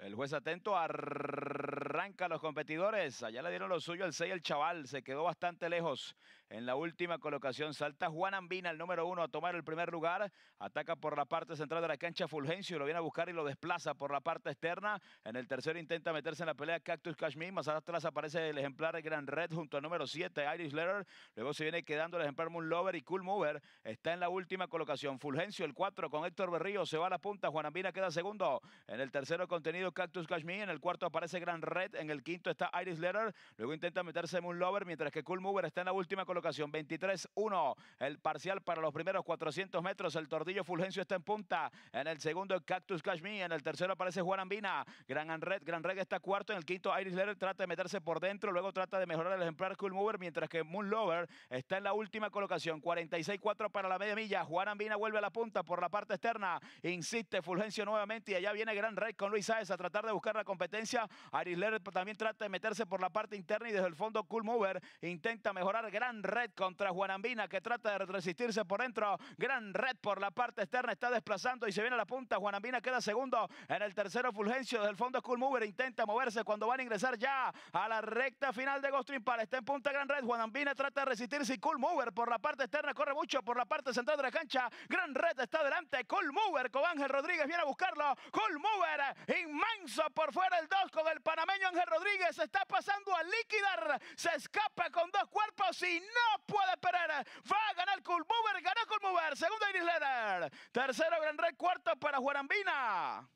El juez atento arranca a los competidores. Allá le dieron lo suyo al 6, el chaval. Se quedó bastante lejos. En la última colocación salta Juan Ambina, el número uno, a tomar el primer lugar. Ataca por la parte central de la cancha Fulgencio, lo viene a buscar y lo desplaza por la parte externa. En el tercero intenta meterse en la pelea Cactus Cashmere, Más atrás aparece el ejemplar de Gran Red junto al número siete Iris Letter. Luego se viene quedando el ejemplar Moon Lover y Cool Mover. Está en la última colocación. Fulgencio, el 4 con Héctor Berrío, se va a la punta. Juan Ambina queda segundo. En el tercero contenido Cactus Cashmere En el cuarto aparece Gran Red. En el quinto está Iris Letter. Luego intenta meterse Moon Lover mientras que Cool Mover está en la última colocación colocación. 23-1 el parcial para los primeros 400 metros. El Tordillo Fulgencio está en punta. En el segundo, el Cactus Cashmere, En el tercero aparece Juan Ambina. Gran Red, Gran Red está cuarto. En el quinto, Iris Letter trata de meterse por dentro. Luego trata de mejorar el ejemplar Cool Mover. Mientras que Moon Lover está en la última colocación. 46-4 para la media milla. Juan Ambina vuelve a la punta por la parte externa. Insiste Fulgencio nuevamente. Y allá viene Gran Red con Luis Sáez a tratar de buscar la competencia. Iris Letter también trata de meterse por la parte interna y desde el fondo Cool Mover intenta mejorar Gran red contra Ambina que trata de resistirse por dentro. Gran red por la parte externa está desplazando y se viene a la punta. Ambina queda segundo en el tercero. Fulgencio del fondo Cool Mover intenta moverse cuando van a ingresar ya a la recta final de Ghost para Está en punta Gran Red. Ambina trata de resistirse y Cool Mover por la parte externa corre mucho por la parte central de la cancha. Gran Red está adelante Cool Mover con Ángel Rodríguez viene a buscarlo. Cool Mover inmenso por fuera el 2 con el panameño Ángel Rodríguez. Está pasando a liquidar. Se escapa con dos cuerpos y no no puede perder. Va a ganar Culmover, ganó Culmover. Segundo Iris Leder! Tercero Gran Rey! cuarto para Juarambina.